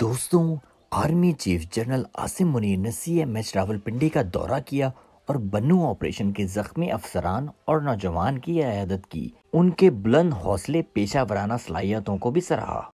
दोस्तों army chief general Asim Munir ने CM M H Rawalpindi का दौरा किया और बनू ऑपरेशन के जख्मी अफसरान और नौजवान की आयादत की उनके बुलंद हौसले पेशा वराना सलाहियतों को भी सराहा